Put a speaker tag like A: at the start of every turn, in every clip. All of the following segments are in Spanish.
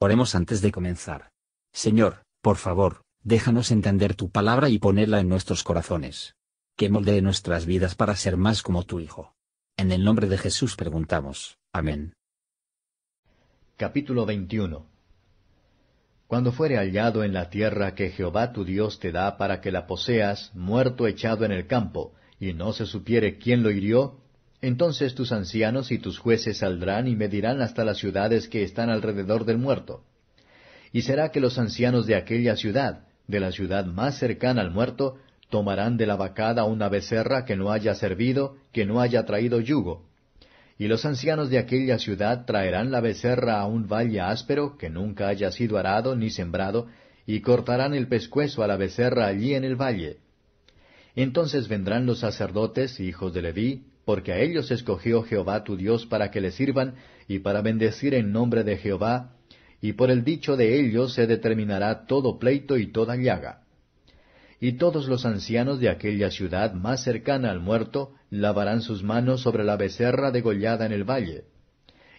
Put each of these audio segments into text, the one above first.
A: Oremos antes de comenzar. Señor, por favor, déjanos entender tu palabra y ponerla en nuestros corazones. Que moldee nuestras vidas para ser más como tu Hijo. En el nombre de Jesús preguntamos. Amén.
B: Capítulo 21 Cuando fuere hallado en la tierra que Jehová tu Dios te da para que la poseas, muerto echado en el campo, y no se supiere quién lo hirió, entonces tus ancianos y tus jueces saldrán y medirán hasta las ciudades que están alrededor del muerto. Y será que los ancianos de aquella ciudad, de la ciudad más cercana al muerto, tomarán de la vacada una becerra que no haya servido, que no haya traído yugo. Y los ancianos de aquella ciudad traerán la becerra a un valle áspero que nunca haya sido arado ni sembrado, y cortarán el pescuezo a la becerra allí en el valle. Entonces vendrán los sacerdotes, hijos de Leví, porque a ellos escogió Jehová tu Dios para que le sirvan y para bendecir en nombre de Jehová, y por el dicho de ellos se determinará todo pleito y toda llaga. Y todos los ancianos de aquella ciudad más cercana al muerto lavarán sus manos sobre la becerra degollada en el valle.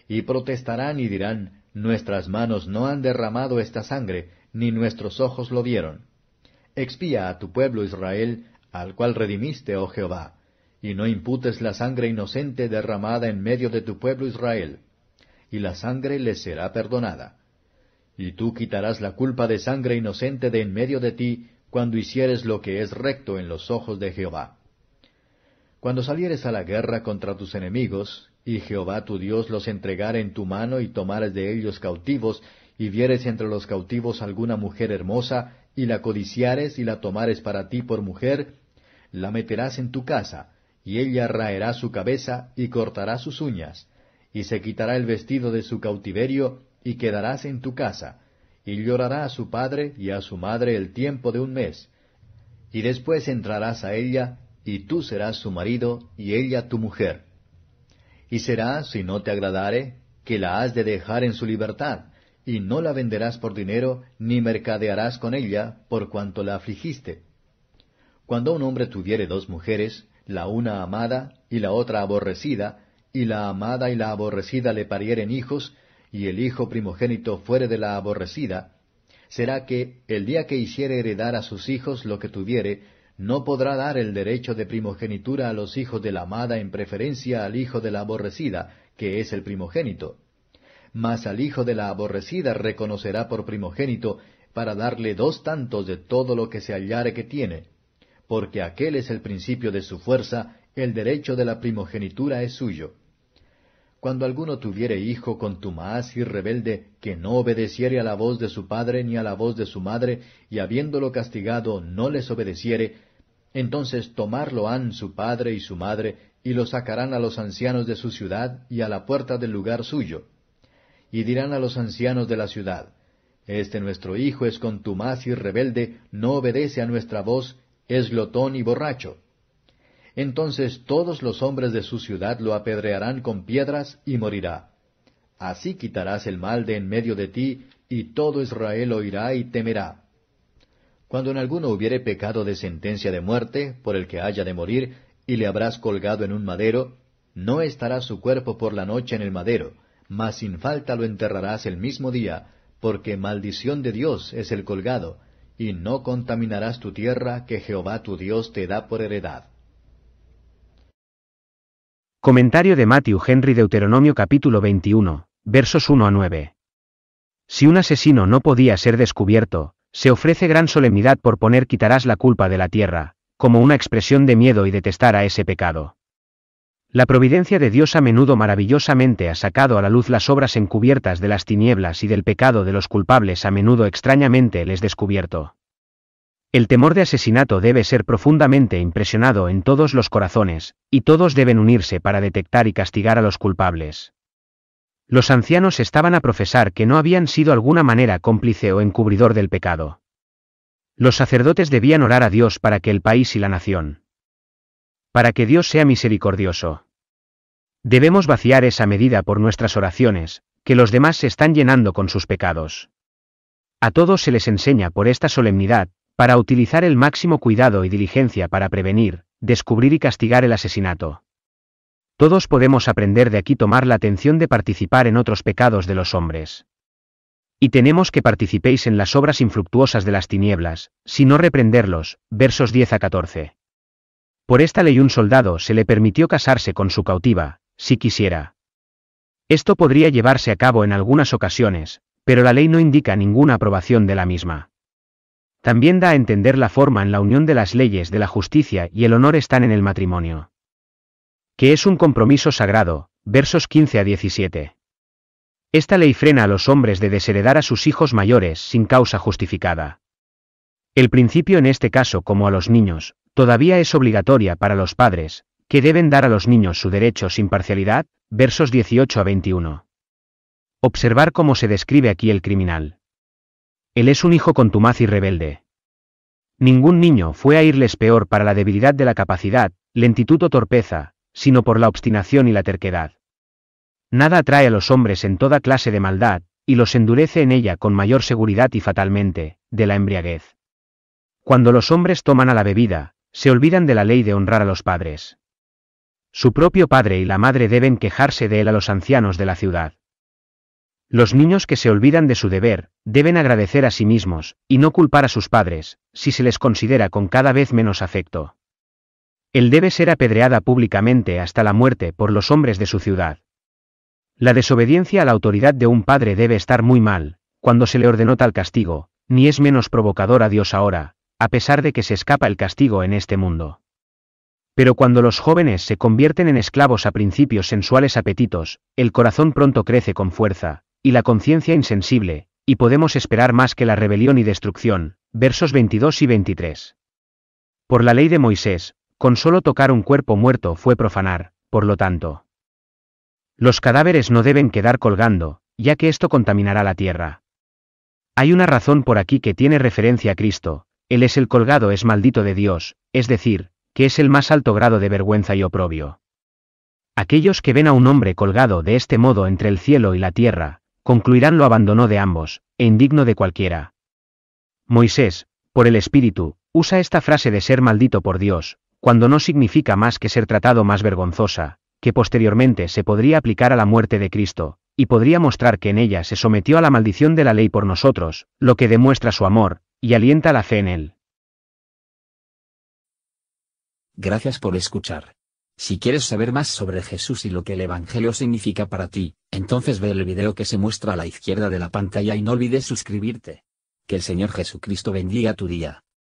B: Y protestarán y dirán, Nuestras manos no han derramado esta sangre, ni nuestros ojos lo vieron. Expía a tu pueblo Israel, al cual redimiste, oh Jehová y no imputes la sangre inocente derramada en medio de tu pueblo Israel, y la sangre les será perdonada. Y tú quitarás la culpa de sangre inocente de en medio de ti, cuando hicieres lo que es recto en los ojos de Jehová. Cuando salieres a la guerra contra tus enemigos, y Jehová tu Dios los entregare en tu mano y tomares de ellos cautivos, y vieres entre los cautivos alguna mujer hermosa, y la codiciares y la tomares para ti por mujer, la meterás en tu casa, y ella raerá su cabeza y cortará sus uñas, y se quitará el vestido de su cautiverio, y quedarás en tu casa, y llorará a su padre y a su madre el tiempo de un mes, y después entrarás a ella, y tú serás su marido, y ella tu mujer. Y será, si no te agradare, que la has de dejar en su libertad, y no la venderás por dinero, ni mercadearás con ella, por cuanto la afligiste. Cuando un hombre tuviere dos mujeres, la una amada y la otra aborrecida, y la amada y la aborrecida le parieren hijos, y el hijo primogénito fuere de la aborrecida, será que el día que hiciere heredar a sus hijos lo que tuviere, no podrá dar el derecho de primogenitura a los hijos de la amada en preferencia al hijo de la aborrecida, que es el primogénito. Mas al hijo de la aborrecida reconocerá por primogénito para darle dos tantos de todo lo que se hallare que tiene porque aquel es el principio de su fuerza, el derecho de la primogenitura es suyo. Cuando alguno tuviere hijo contumaz y rebelde, que no obedeciere a la voz de su padre ni a la voz de su madre, y habiéndolo castigado no les obedeciere, entonces tomarlo han su padre y su madre, y lo sacarán a los ancianos de su ciudad y a la puerta del lugar suyo. Y dirán a los ancianos de la ciudad, Este nuestro hijo es contumaz y rebelde, no obedece a nuestra voz, es glotón y borracho. Entonces todos los hombres de su ciudad lo apedrearán con piedras y morirá. Así quitarás el mal de en medio de ti, y todo Israel oirá y temerá. Cuando en alguno hubiere pecado de sentencia de muerte, por el que haya de morir, y le habrás colgado en un madero, no estará su cuerpo por la noche en el madero, mas sin falta lo enterrarás el mismo día, porque maldición de Dios es el colgado, y no contaminarás tu tierra que Jehová tu Dios te da por heredad.
A: Comentario de Matthew Henry Deuteronomio capítulo 21, versos 1 a 9. Si un asesino no podía ser descubierto, se ofrece gran solemnidad por poner quitarás la culpa de la tierra, como una expresión de miedo y detestar a ese pecado. La providencia de Dios a menudo maravillosamente ha sacado a la luz las obras encubiertas de las tinieblas y del pecado de los culpables a menudo extrañamente les descubierto. El temor de asesinato debe ser profundamente impresionado en todos los corazones, y todos deben unirse para detectar y castigar a los culpables. Los ancianos estaban a profesar que no habían sido alguna manera cómplice o encubridor del pecado. Los sacerdotes debían orar a Dios para que el país y la nación para que Dios sea misericordioso. Debemos vaciar esa medida por nuestras oraciones, que los demás se están llenando con sus pecados. A todos se les enseña por esta solemnidad, para utilizar el máximo cuidado y diligencia para prevenir, descubrir y castigar el asesinato. Todos podemos aprender de aquí tomar la atención de participar en otros pecados de los hombres. Y tenemos que participéis en las obras infructuosas de las tinieblas, si no reprenderlos, versos 10 a 14. Por esta ley un soldado se le permitió casarse con su cautiva, si quisiera. Esto podría llevarse a cabo en algunas ocasiones, pero la ley no indica ninguna aprobación de la misma. También da a entender la forma en la unión de las leyes de la justicia y el honor están en el matrimonio. Que es un compromiso sagrado, versos 15 a 17. Esta ley frena a los hombres de desheredar a sus hijos mayores sin causa justificada. El principio en este caso como a los niños, todavía es obligatoria para los padres, que deben dar a los niños su derecho sin parcialidad, versos 18 a 21. Observar cómo se describe aquí el criminal. Él es un hijo contumaz y rebelde. Ningún niño fue a irles peor para la debilidad de la capacidad, lentitud o torpeza, sino por la obstinación y la terquedad. Nada atrae a los hombres en toda clase de maldad, y los endurece en ella con mayor seguridad y fatalmente, de la embriaguez. Cuando los hombres toman a la bebida, se olvidan de la ley de honrar a los padres. Su propio padre y la madre deben quejarse de él a los ancianos de la ciudad. Los niños que se olvidan de su deber, deben agradecer a sí mismos, y no culpar a sus padres, si se les considera con cada vez menos afecto. Él debe ser apedreada públicamente hasta la muerte por los hombres de su ciudad. La desobediencia a la autoridad de un padre debe estar muy mal, cuando se le ordenó tal castigo, ni es menos provocador a Dios ahora, a pesar de que se escapa el castigo en este mundo. Pero cuando los jóvenes se convierten en esclavos a principios sensuales apetitos, el corazón pronto crece con fuerza, y la conciencia insensible, y podemos esperar más que la rebelión y destrucción. Versos 22 y 23. Por la ley de Moisés, con solo tocar un cuerpo muerto fue profanar, por lo tanto. Los cadáveres no deben quedar colgando, ya que esto contaminará la tierra. Hay una razón por aquí que tiene referencia a Cristo, él es el colgado es maldito de Dios, es decir, que es el más alto grado de vergüenza y oprobio. Aquellos que ven a un hombre colgado de este modo entre el cielo y la tierra, concluirán lo abandonó de ambos, e indigno de cualquiera. Moisés, por el Espíritu, usa esta frase de ser maldito por Dios, cuando no significa más que ser tratado más vergonzosa, que posteriormente se podría aplicar a la muerte de Cristo, y podría mostrar que en ella se sometió a la maldición de la ley por nosotros, lo que demuestra su amor, y alienta la fe en él. Gracias por escuchar. Si quieres saber más sobre Jesús y lo que el Evangelio significa para ti, entonces ve el video que se muestra a la izquierda de la pantalla y no olvides suscribirte. Que el Señor Jesucristo bendiga tu día.